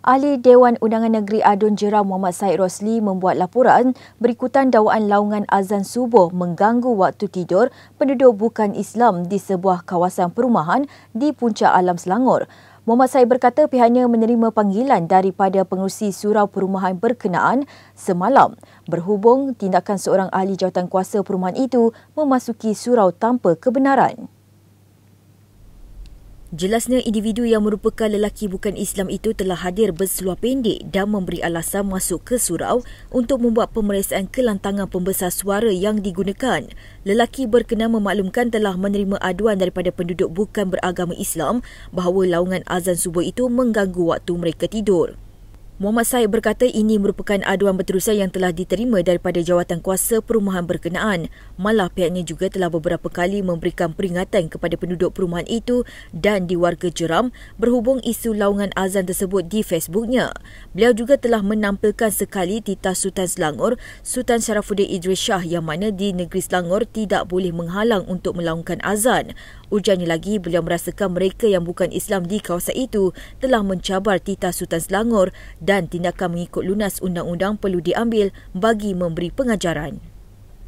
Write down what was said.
Ahli Dewan Undangan Negeri Adun Jeram Muhammad Said Rosli membuat laporan berikutan dawaan laungan azan subuh mengganggu waktu tidur penduduk bukan Islam di sebuah kawasan perumahan di Puncak Alam Selangor. Muhammad Said berkata pihaknya menerima panggilan daripada pengurusi surau perumahan berkenaan semalam berhubung tindakan seorang ahli kuasa perumahan itu memasuki surau tanpa kebenaran. Jelasnya individu yang merupakan lelaki bukan Islam itu telah hadir berseluar pendek dan memberi alasan masuk ke surau untuk membuat pemeriksaan kelantangan pembesar suara yang digunakan. Lelaki berkenan memaklumkan telah menerima aduan daripada penduduk bukan beragama Islam bahawa laungan azan subuh itu mengganggu waktu mereka tidur. Muhammad Said berkata ini merupakan aduan berterusan yang telah diterima daripada jawatan kuasa perumahan berkenaan. Malah pihaknya juga telah beberapa kali memberikan peringatan kepada penduduk perumahan itu dan di warga jeram berhubung isu laungan azan tersebut di Facebooknya. Beliau juga telah menampilkan sekali titah Sultan Selangor, Sultan Syarafuddin Idris Shah yang mana di negeri Selangor tidak boleh menghalang untuk melaungkan azan. Ujarnya lagi, beliau merasakan mereka yang bukan Islam di kawasan itu telah mencabar titah Sultan Selangor dan tindakan mengikut lunas undang-undang perlu diambil bagi memberi pengajaran.